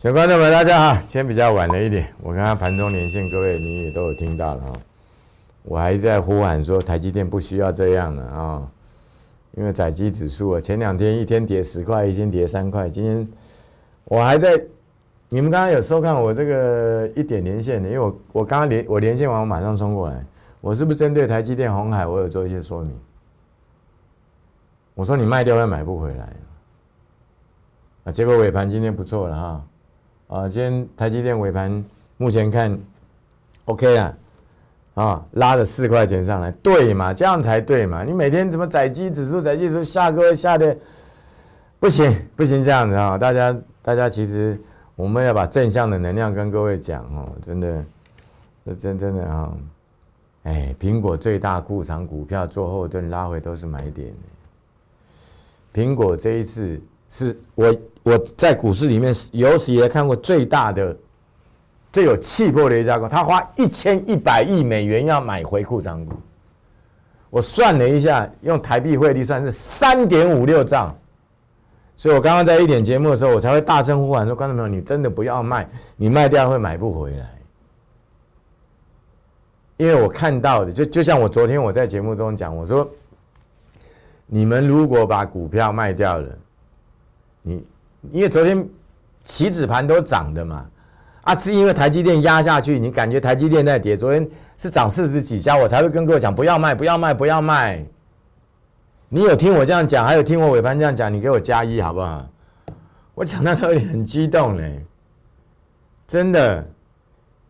全观众们，大家好，今天比较晚了一点，我刚刚盘中连线，各位你也都有听到了哈。我还在呼喊说，台积电不需要这样了啊，因为载机指数啊，前两天一天跌十块，一天跌三块，今天我还在，你们刚刚有收看我这个一点连线的，因为我我刚刚连我连线完，我马上冲过来，我是不是针对台积电红海，我有做一些说明？我说你卖掉要买不回来，啊，结果尾盘今天不错了哈。啊，今天台积电尾盘目前看 OK 啊，啊，拉了四块钱上来，对嘛？这样才对嘛！你每天怎么宰鸡，指数、宰鸡，指数下割、下跌，不行不行这样子啊！大家大家其实我们要把正向的能量跟各位讲哦，真的，这真真的啊，哎，苹果最大库藏股票做后盾拉回都是买点，苹果这一次是我。我在股市里面有史以来看过最大的、最有气魄的一家公司，他花一千一百亿美元要买回库藏股。我算了一下，用台币汇率算是三点五六兆。所以我刚刚在一点节目的时候，我才会大声呼喊说：“观众朋友，你真的不要卖，你卖掉会买不回来。”因为我看到的，就就像我昨天我在节目中讲，我说：“你们如果把股票卖掉了，你。”因为昨天，棋子盘都涨的嘛，啊，是因为台积电压下去，你感觉台积电在跌，昨天是涨四十几家，我才会跟各位讲不要卖，不要卖，不要卖。你有听我这样讲，还有听我尾盘这样讲，你给我加一好不好？我讲到这里很激动嘞，真的，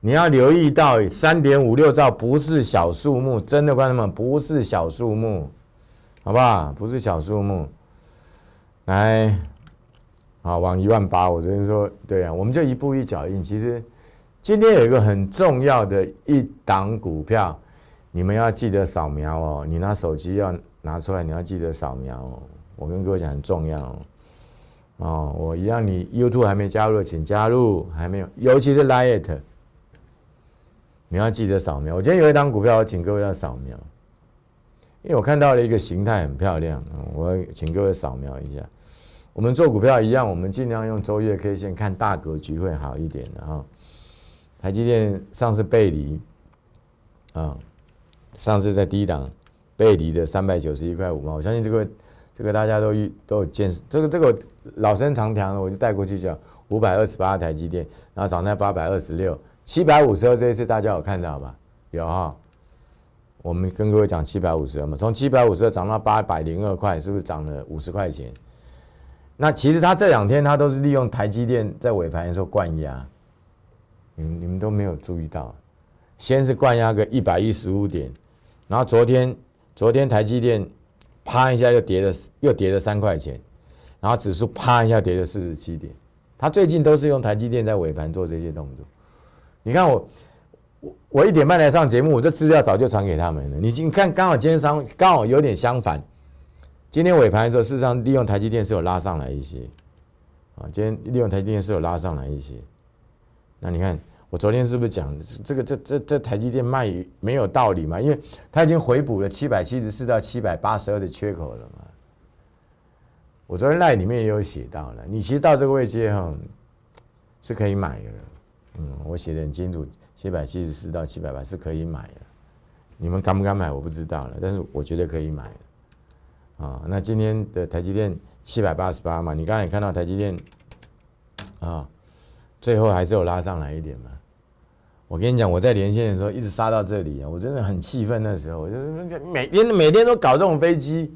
你要留意到三点五六兆不是小数目，真的观众们不是小数目，好不好？不是小数目，来。啊，往一万八，我昨天说对啊，我们就一步一脚印。其实今天有一个很重要的一档股票，你们要记得扫描哦。你拿手机要拿出来，你要记得扫描。哦。我跟各位讲很重要哦。我一样，你 YouTube 还没加入，请加入。还没有，尤其是 l i t 你要记得扫描。我今天有一档股票，我请各位要扫描，因为我看到了一个形态很漂亮，我请各位扫描一下。我们做股票一样，我们尽量用周月 K 线看大格局会好一点的哈。台积电上次背离啊，上次在低档背离的三百九十一块五嘛，我相信这个这个大家都遇都有见识，这个这个老生常谈了，我就带过去讲五百二十八台积电，然后涨到八百二十六，七百五十二这一次大家有看到吧？有哈。我们跟各位讲七百五十二嘛，从七百五十二涨到八百零二块，是不是涨了五十块钱？那其实他这两天他都是利用台积电在尾盘的时候灌压，你们你们都没有注意到，先是灌压个一百一十五点，然后昨天昨天台积电，啪一下又跌了又跌了三块钱，然后指数啪一下跌了四十七点，他最近都是用台积电在尾盘做这些动作，你看我我我一点半来上节目，我这资料早就传给他们了，你你看刚好今天上刚好有点相反。今天尾盘的时候，事实上利用台积电是有拉上来一些，啊，今天利用台积电是有拉上来一些。那你看，我昨天是不是讲的这个？这这这台积电卖没有道理嘛？因为它已经回补了七百七十四到七百八十二的缺口了嘛。我昨天赖里面也有写到了，你其实到这个位置哈是可以买的，嗯，我写的很清楚，七百七十四到七百八是可以买的。你们敢不敢买？我不知道了，但是我觉得可以买。啊，那今天的台积电七百八十八嘛，你刚才也看到台积电啊，最后还是有拉上来一点嘛。我跟你讲，我在连线的时候一直杀到这里，我真的很气愤。那时候，我就每天每天都搞这种飞机。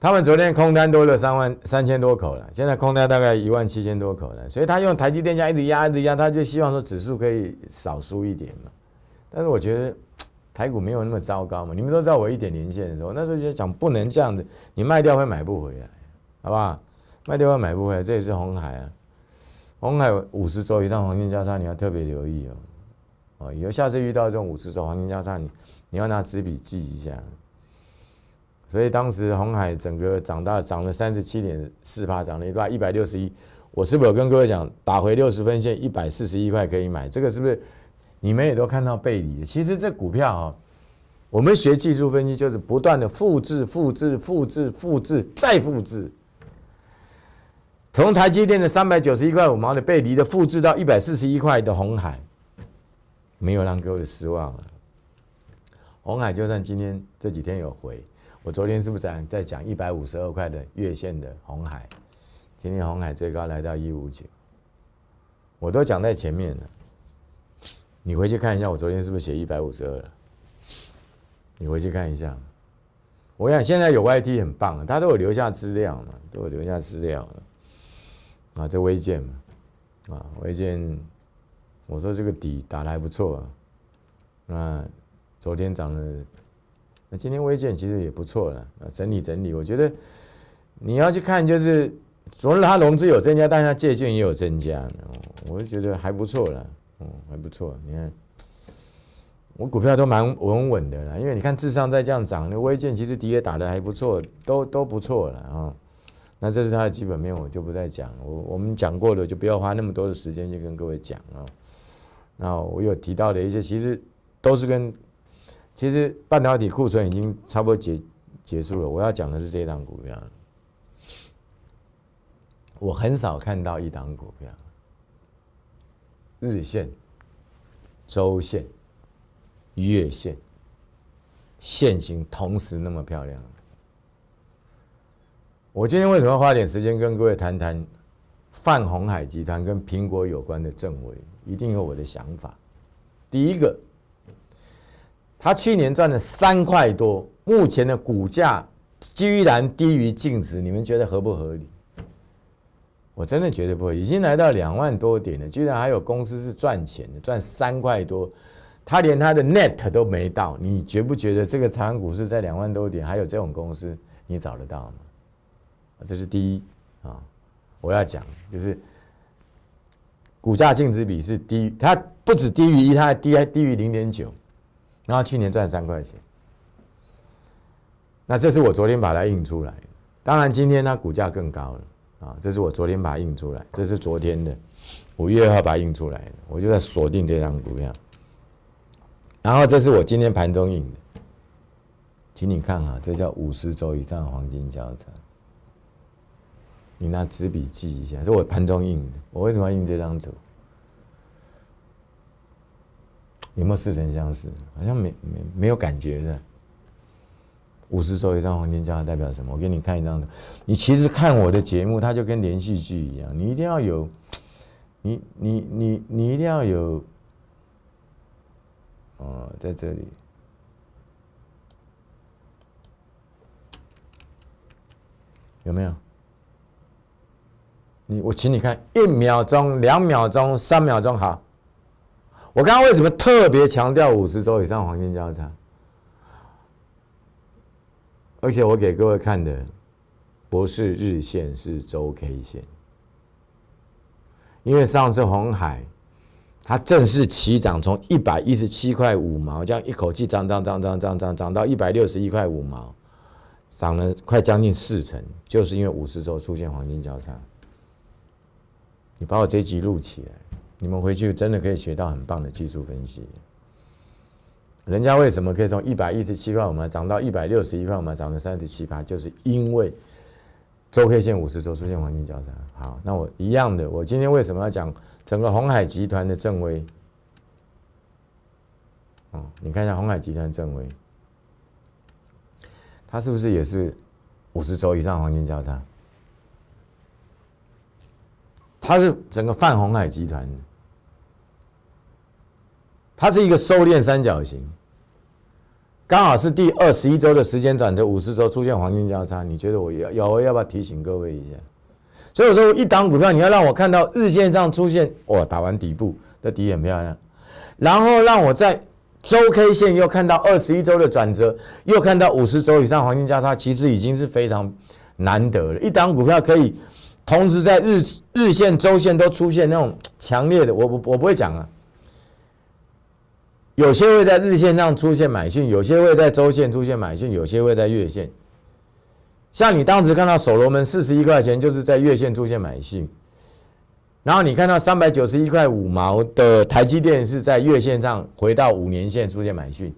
他们昨天空单多了三万三千多口了，现在空单大概一万七千多口了，所以他用台积电价一直压，一直压，他就希望说指数可以少输一点嘛。但是我觉得。排骨没有那么糟糕嘛？你们都知道我一点连线的时候，那时候就讲不能这样子，你卖掉会买不回来，好不好？卖掉会买不回来，这也是红海啊。红海五十周以上黄金交叉，你要特别留意哦。哦，以后下次遇到这种五十周黄金交叉，你你要拿纸笔记一下。所以当时红海整个长大涨了三十七点四八，涨了一一百六十一。我是不是有跟各位讲打回六十分线一百四十一块可以买？这个是不是？你们也都看到背离，其实这股票啊，我们学技术分析就是不断的复制、复制、复制、复制再复制。从台积电的三百九十一块五毛的背离的复制到一百四十一块的红海，没有让各位失望啊。红海就算今天这几天有回，我昨天是不是在在讲一百五十二块的月线的红海？今天红海最高来到一五九，我都讲在前面了。你回去看一下，我昨天是不是写一百五十二了？你回去看一下。我想现在有 YT 很棒，他都有留下资料嘛，都有留下资料啊，这微健嘛，啊，微健，我说这个底打的还不错啊。那昨天涨了，那今天微健其实也不错了。啊，整理整理，我觉得你要去看，就是昨日它融资有增加，但是它借券也有增加，我就觉得还不错了。嗯，还不错。你看，我股票都蛮稳稳的啦，因为你看，智商在这样涨，那微健其实底也打的还不错，都都不错了啊。那这是它的基本面，我就不再讲。我我们讲过的，就不要花那么多的时间去跟各位讲啊。那我有提到的一些，其实都是跟其实半导体库存已经差不多结结束了。我要讲的是这档股票，我很少看到一档股票。日线、周线、月线，线形同时那么漂亮，我今天为什么要花点时间跟各位谈谈泛红海集团跟苹果有关的政委？一定有我的想法。第一个，他去年赚了三块多，目前的股价居然低于净值，你们觉得合不合理？我真的绝对不会，已经来到两万多点了，居然还有公司是赚钱的，赚三块多，他连他的 net 都没到，你觉不觉得这个台湾股市在两万多点还有这种公司，你找得到吗？这是第一啊，我要讲就是股价净值比是低，它不止低于一，它还低低于零点九，然后去年赚三块钱，那这是我昨天把它印出来，当然今天它股价更高了。啊，这是我昨天把它印出来，这是昨天的五月二号把它印出来的，我就在锁定这张股票。然后这是我今天盘中印的，请你看啊，这叫五十周以上黄金交叉，你拿纸笔记一下。是我盘中印的，我为什么要印这张图？有没有似曾相识？好像没没没有感觉的。五十周以上黄金交叉代表什么？我给你看一张的。你其实看我的节目，它就跟连续剧一样。你一定要有，你你你你一定要有。哦，在这里有没有？你我请你看一秒钟、两秒钟、三秒钟，好。我刚刚为什么特别强调五十周以上黄金交叉？而且我给各位看的，不是日线，是周 K 线。因为上次红海，它正式起涨，从一百一十七块五毛，这样一口气涨涨涨涨涨涨，涨到一百六十一块五毛，涨了快将近四成，就是因为五十周出现黄金交叉。你把我这集录起来，你们回去真的可以学到很棒的技术分析。人家为什么可以从一百一十七块我们涨到一百六十一块，我们涨了三十七趴？就是因为周 K 线五十周出现黄金交叉。好，那我一样的，我今天为什么要讲整个红海集团的正威？哦，你看一下红海集团正威，它是不是也是五十周以上黄金交叉？它是整个泛红海集团，它是一个收敛三角形。刚好是第二十一周的时间转折，五十周出现黄金交叉，你觉得我要要不要不要提醒各位一下？所以我说，一档股票你要让我看到日线上出现，哇，打完底部，这底很漂亮，然后让我在周 K 线又看到二十一周的转折，又看到五十周以上黄金交叉，其实已经是非常难得了。一档股票可以同时在日日线、周线都出现那种强烈的，我我我不会讲啊。有些会在日线上出现买讯，有些会在周线出现买讯，有些会在月线。像你当时看到所罗门四十一块钱，就是在月线出现买讯。然后你看到三百九十一块五毛的台积电是在月线上回到五年线出现买讯。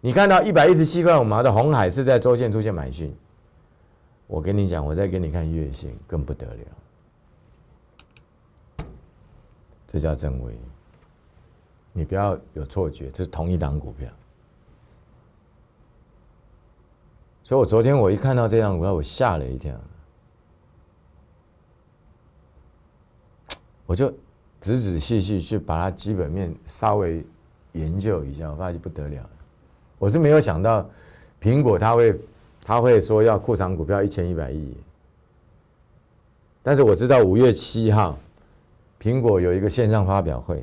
你看到一百一十七块五毛的红海是在周线出现买讯。我跟你讲，我再给你看月线更不得了。这叫正位。你不要有错觉，这是同一档股票。所以我昨天我一看到这张股票，我吓了一跳，我就仔仔细细去把它基本面稍微研究一下，我发现不得了了。我是没有想到苹果它会它会说要扩产股票一千一百亿，但是我知道五月七号苹果有一个线上发表会。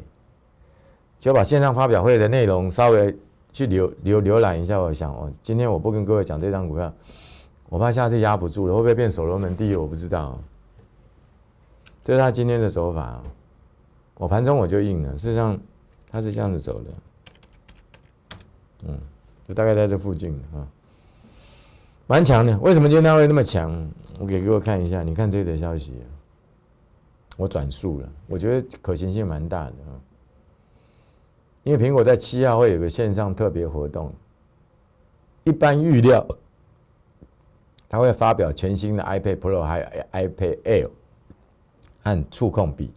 就把线上发表会的内容稍微去浏浏浏览一下，我想哦，今天我不跟各位讲这张股票，我怕下次压不住了，会不会变所罗门第一？我不知道。这是他今天的走法，我盘中我就硬了。事实上，他是这样子走的，嗯，就大概在这附近啊，蛮强的。为什么今天他会那么强？我给各位看一下，你看这个消息，我转述了，我觉得可行性蛮大的啊。因为苹果在七号会有个线上特别活动，一般预料，它会发表全新的 iPad Pro，还有 iPad Air 和触控笔。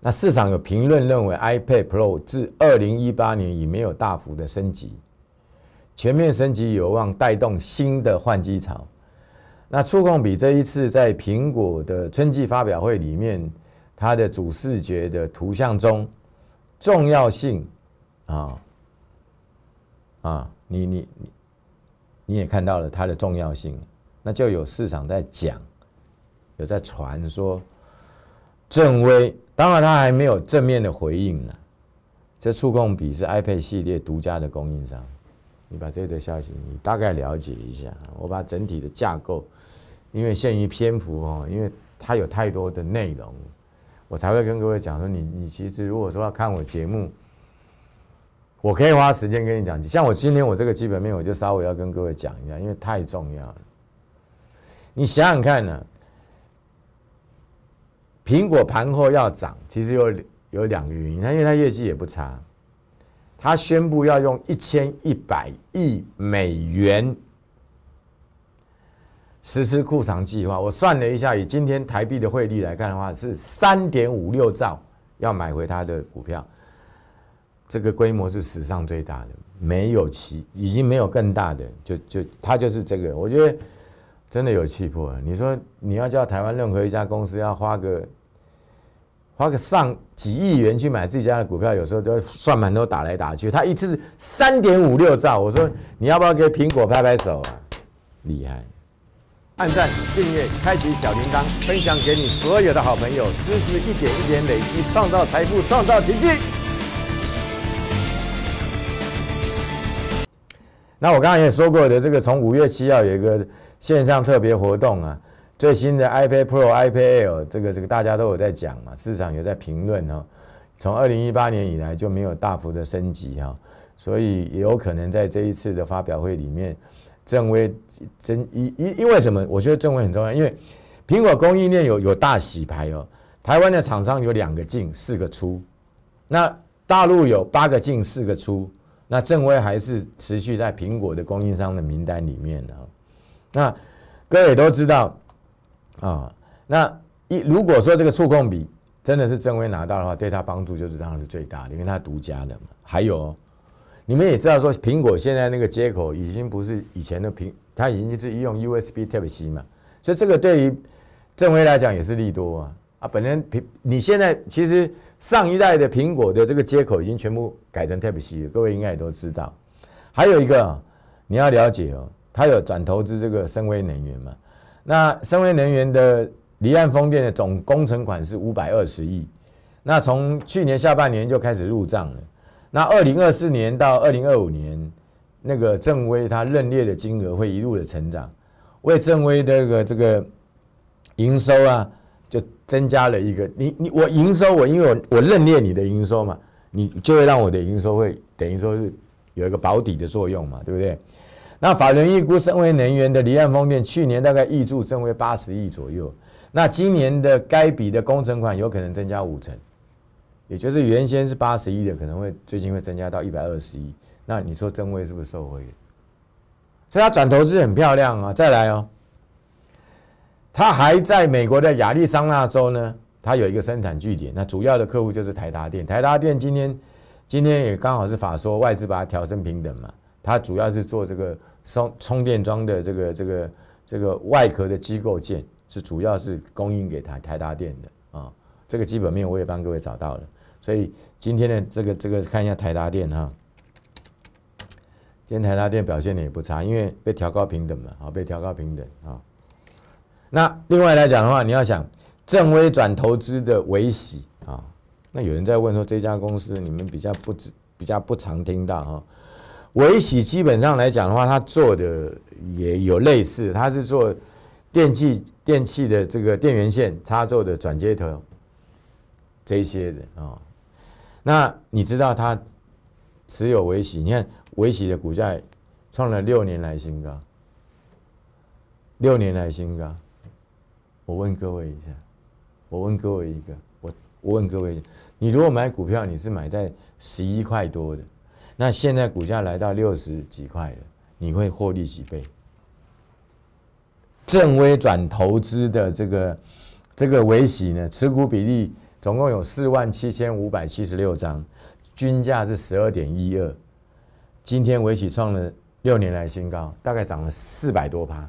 那市场有评论认为，iPad Pro 自二零一八年已没有大幅的升级，全面升级有望带动新的换机潮。那触控笔这一次在苹果的春季发表会里面，它的主视觉的图像中。重要性，啊，啊，你你你，你也看到了它的重要性，那就有市场在讲，有在传说，正威，当然他还没有正面的回应呢。这触控笔是 iPad 系列独家的供应商，你把这则消息你大概了解一下。我把整体的架构，因为限于篇幅哦，因为它有太多的内容。我才会跟各位讲说，你你其实如果说要看我节目，我可以花时间跟你讲。像我今天我这个基本面，我就稍微要跟各位讲一下，因为太重要了。你想想看呢，苹果盘后要涨，其实有有两个原因，它因为它业绩也不差，它宣布要用一千一百亿美元。实施库藏计划，我算了一下，以今天台币的汇率来看的话，是三点五六兆要买回它的股票。这个规模是史上最大的，没有其已经没有更大的，就就它就是这个。我觉得真的有气魄。你说你要叫台湾任何一家公司要花个花个上几亿元去买自己家的股票，有时候都算盘都打来打去，他一次三点五六兆。我说你要不要给苹果拍拍手啊？厉害！按赞、订阅、开启小铃铛，分享给你所有的好朋友。知识一点一点累积，创造财富，创造奇迹。那我刚刚也说过的，这个从五月七号有一个线上特别活动啊。最新的 iPad Pro、iPad Air，这个这个大家都有在讲嘛，市场有在评论哦。从二零一八年以来就没有大幅的升级哈，所以也有可能在这一次的发表会里面。正威，正因因因为什么？我觉得正威很重要，因为苹果供应链有有大洗牌哦。台湾的厂商有两个进四个出，那大陆有八个进四个出，那正威还是持续在苹果的供应商的名单里面呢。那各位都知道啊，那一如果说这个触控笔真的是正威拿到的话，对他帮助就是当然是最大的，因为它独家的嘛。还有。你们也知道，说苹果现在那个接口已经不是以前的苹，它已经是用 USB Type C 嘛，所以这个对于正威来讲也是利多啊啊！本身苹你现在其实上一代的苹果的这个接口已经全部改成 Type C，各位应该也都知道。还有一个你要了解哦，它有转投资这个深威能源嘛？那深威能源的离岸风电的总工程款是五百二十亿，那从去年下半年就开始入账了。那二零二四年到二零二五年，那个正威它认列的金额会一路的成长，为正威这个这个营收啊，就增加了一个。你你我营收，我因为我我认列你的营收嘛，你就会让我的营收会等于说是有一个保底的作用嘛，对不对？那法人预估升威能源的离岸风电去年大概预注正威八十亿左右，那今年的该笔的工程款有可能增加五成。也就是原先是八十亿的，可能会最近会增加到一百二十亿。那你说正威是不是受惠？所以它转投资很漂亮啊！再来哦，它还在美国的亚利桑那州呢，它有一个生产据点。那主要的客户就是台达电。台达电今天今天也刚好是法说外资把它调升平等嘛。它主要是做这个充充电桩的这个这个这个外壳的机构件，是主要是供应给台台达电的。这个基本面我也帮各位找到了，所以今天的这个这个看一下台达电哈，今天台达电表现的也不差，因为被调高平等嘛，好被调高平等啊。那另外来讲的话，你要想正威转投资的维喜啊，那有人在问说这家公司你们比较不只比较不常听到哈，维喜基本上来讲的话，它做的也有类似，它是做电器电器的这个电源线插座的转接头。这些人啊，那你知道他持有维喜？你看维喜的股价创了六年来新高，六年来新高。我问各位一下，我问各位一个，我我问各位，你如果买股票，你是买在十一块多的，那现在股价来到六十几块了，你会获利几倍？正威转投资的这个这个维喜呢，持股比例。总共有四万七千五百七十六张，均价是十二点一二。今天为起创了六年来新高，大概涨了四百多趴。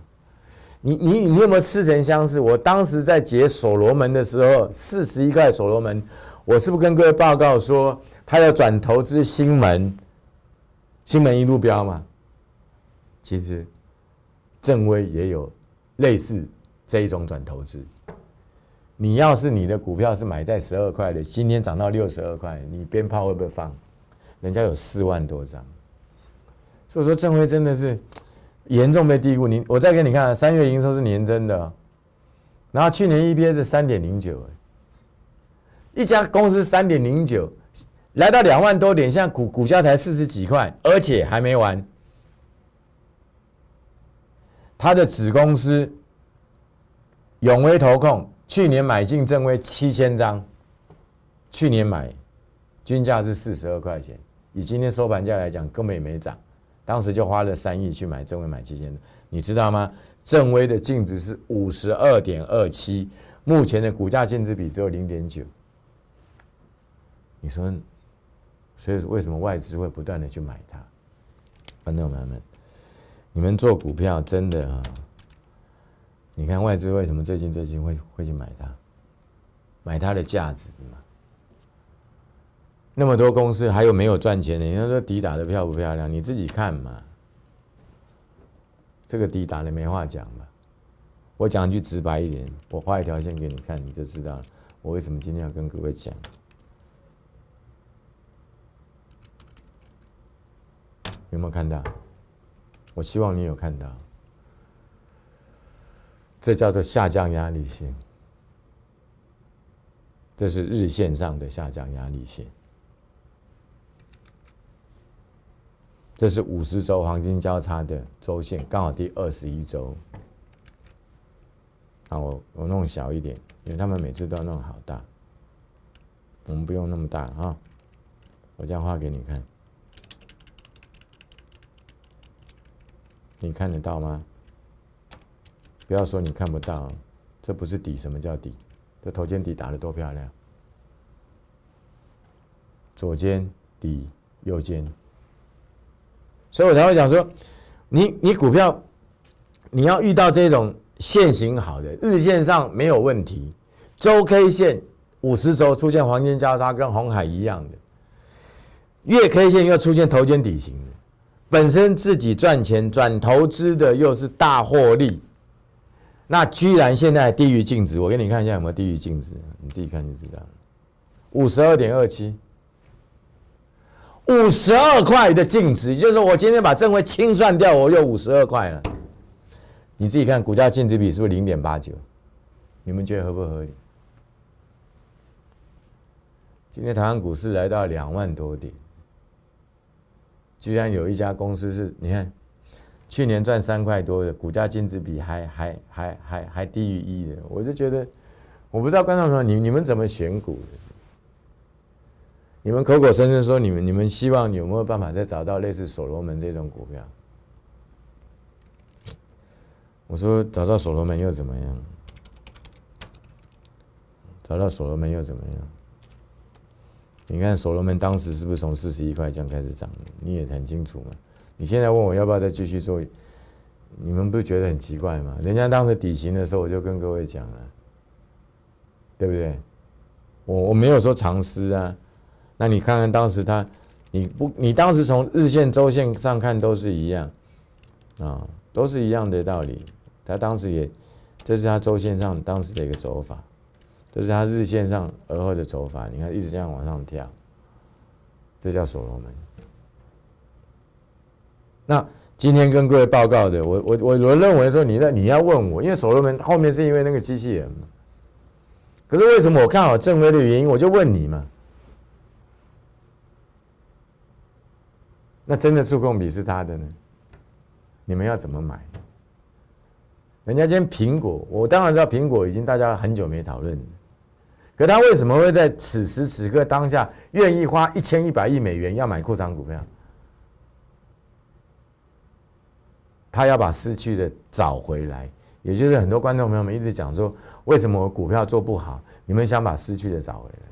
你你你有没有似曾相识？我当时在解所罗门的时候，四十一块所罗门，我是不是跟各位报告说他要转投资新门？新门一路飙嘛。其实正威也有类似这一种转投资。你要是你的股票是买在十二块的，今天涨到六十二块，你鞭炮会不会放？人家有四万多张，所以说正辉真的是严重被低估。你我再给你看，三月营收是年增的，然后去年 EPS 三点零九，一家公司三点零九，来到两万多点，现在股股价才四十几块，而且还没完，他的子公司永威投控。去年买进正威七千张，去年买均价是四十二块钱，以今天收盘价来讲根本也没涨，当时就花了三亿去买正威买七千的，你知道吗？正威的净值是五十二点二七，目前的股价净值比只有零点九，你说，所以为什么外资会不断的去买它？观众朋友们，你们做股票真的啊。你看外资为什么最近最近会会去买它，买它的价值嘛？那么多公司还有没有赚钱的？你说底打的漂不漂亮？你自己看嘛。这个底打的没话讲嘛。我讲句直白一点，我画一条线给你看，你就知道了。我为什么今天要跟各位讲？有没有看到？我希望你有看到。这叫做下降压力线，这是日线上的下降压力线，这是五十周黄金交叉的周线，刚好第二十一周。我我弄小一点，因为他们每次都要弄好大，我们不用那么大哈，我这样画给你看，你看得到吗？不要说你看不到，这不是底，什么叫底？这头肩底打得多漂亮，左肩底右肩，所以我才会讲说，你你股票，你要遇到这种线型好的，日线上没有问题，周 K 线五十周出现黄金交叉，跟红海一样的，月 K 线又出现头肩底型，本身自己赚钱转投资的又是大获利。那居然现在低于净值，我给你看一下有没有低于净值，你自己看就知道。五十二点二七，五十二块的净值，也就是说我今天把正位清算掉，我有五十二块了。你自己看股价净值比是不是零点八九？你们觉得合不合理？今天台湾股市来到两万多点，居然有一家公司是你看。去年赚三块多的，股价净值比还还还还还低于一的，我就觉得，我不知道观众朋友你你们怎么选股的？你们口口声声说你们你们希望有没有办法再找到类似所罗门这种股票？我说找到所罗门又怎么样？找到所罗门又怎么样？你看所罗门当时是不是从四十一块这样开始涨？你也很清楚嘛。你现在问我要不要再继续做，你们不觉得很奇怪吗？人家当时底薪的时候，我就跟各位讲了，对不对？我我没有说长失啊。那你看看当时他，你不你当时从日线、周线上看都是一样，啊，都是一样的道理。他当时也，这是他周线上当时的一个走法，这是他日线上而后的走法。你看一直这样往上跳，这叫所罗门。那今天跟各位报告的，我我我我认为说，你在你要问我，因为所罗门后面是因为那个机器人嘛。可是为什么我看好正规的原因，我就问你嘛。那真的触控笔是他的呢？你们要怎么买？人家今天苹果，我当然知道苹果已经大家很久没讨论可他为什么会在此时此刻当下愿意花一千一百亿美元要买扩张股票？他要把失去的找回来，也就是很多观众朋友们一直讲说，为什么我股票做不好？你们想把失去的找回来？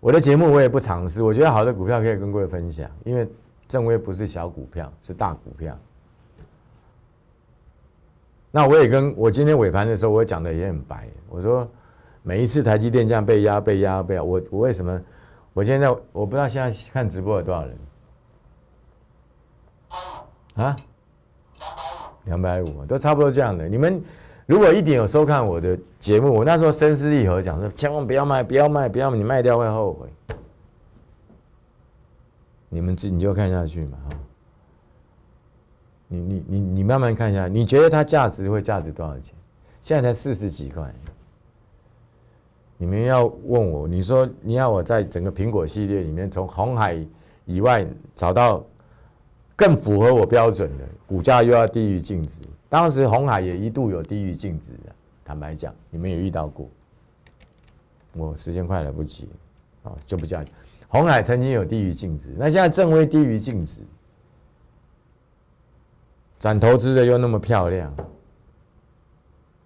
我的节目我也不尝试，我觉得好的股票可以跟各位分享，因为正威不是小股票，是大股票。那我也跟我今天尾盘的时候，我讲的也很白，我说每一次台积电这样被压、被压、被压，我我为什么？我现在我不知道现在看直播有多少人。啊，两百五都差不多这样的。你们如果一点有收看我的节目，我那时候声嘶力竭讲说，千万不要卖，不要卖，不要，你卖掉会后悔。你们自你就看下去嘛，哈。你你你你慢慢看一下，你觉得它价值会价值多少钱？现在才四十几块。你们要问我，你说你要我在整个苹果系列里面，从红海以外找到。更符合我标准的股价又要低于净值，当时红海也一度有低于净值的。坦白讲，你们也遇到过。我时间快来不及，啊，就不你。红海曾经有低于净值，那现在正威低于净值，转投资的又那么漂亮，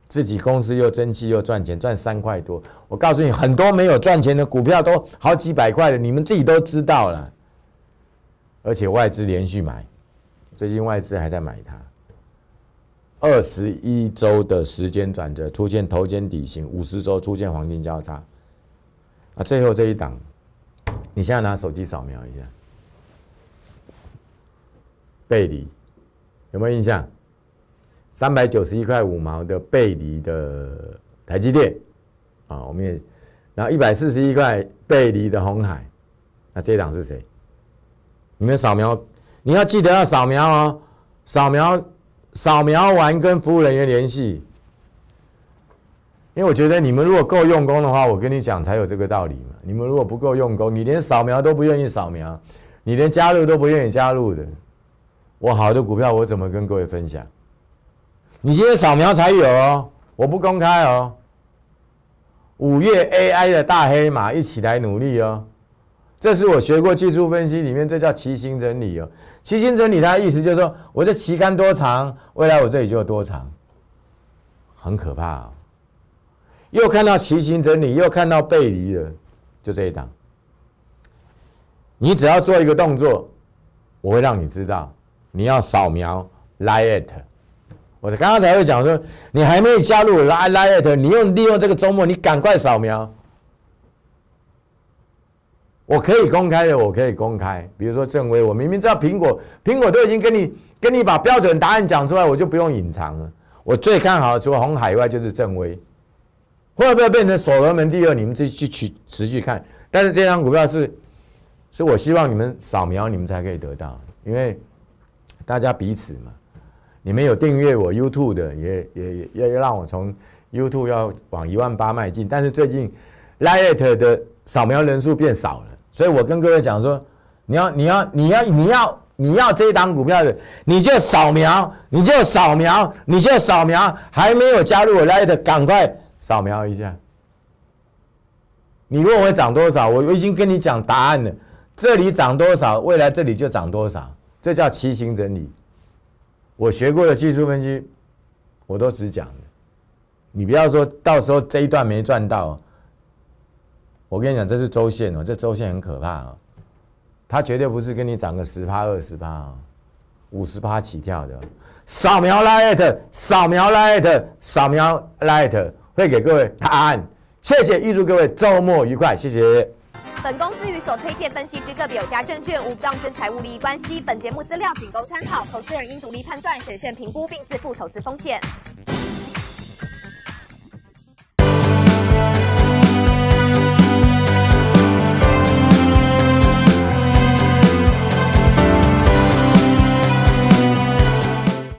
自己公司又争气又赚钱，赚三块多。我告诉你，很多没有赚钱的股票都好几百块的，你们自己都知道了。而且外资连续买，最近外资还在买它。二十一周的时间转折出现头肩底型，五十周出现黄金交叉。啊，最后这一档，你现在拿手机扫描一下，背离有没有印象？三百九十一块五毛的背离的台积电，啊，我们也，然后一百四十一块背离的红海，那这档是谁？你们扫描，你要记得要扫描哦，扫描，扫描完跟服务人员联系。因为我觉得你们如果够用功的话，我跟你讲才有这个道理嘛。你们如果不够用功，你连扫描都不愿意扫描，你连加入都不愿意加入的，我好的股票我怎么跟各位分享？你今天扫描才有哦，我不公开哦。五月 AI 的大黑马，一起来努力哦。这是我学过技术分析里面，这叫骑形整理哦。骑形整理，它的意思就是说，我这旗杆多长，未来我这里就有多长，很可怕。又看到骑形整理，又看到背离了，就这一档。你只要做一个动作，我会让你知道。你要扫描 liet，我刚刚才会讲说，你还没加入 li liet，你又利用这个周末，你赶快扫描。我可以公开的，我可以公开。比如说正威，我明明知道苹果，苹果都已经跟你跟你把标准答案讲出来，我就不用隐藏了。我最看好除了红海以外就是正威，会不会变成所罗门第二？你们自己去去持续看。但是这张股票是，是我希望你们扫描，你们才可以得到，因为大家彼此嘛。你们有订阅我 YouTube 的，也也要让我从 YouTube 要往一万八迈进。但是最近 Lite 的扫描人数变少了。所以我跟各位讲说，你要你要你要你要你要这一档股票的，你就扫描，你就扫描，你就扫描，还没有加入我来的，赶快扫描一下。你问我涨多少，我已经跟你讲答案了。这里涨多少，未来这里就涨多少，这叫骑行整理。我学过的技术分析，我都只讲你不要说到时候这一段没赚到。我跟你讲，这是周线哦，这周线很可怕哦，它绝对不是跟你涨个十趴、二十趴、五十趴起跳的。扫描 light，扫描 light，扫描 light，会给各位答案。谢谢，预祝各位周末愉快，谢谢。本公司与所推荐分析之个别有价证券无不当之财务利益关系，本节目资料仅供参考，投资人应独立判断、审慎评估并自负投资风险。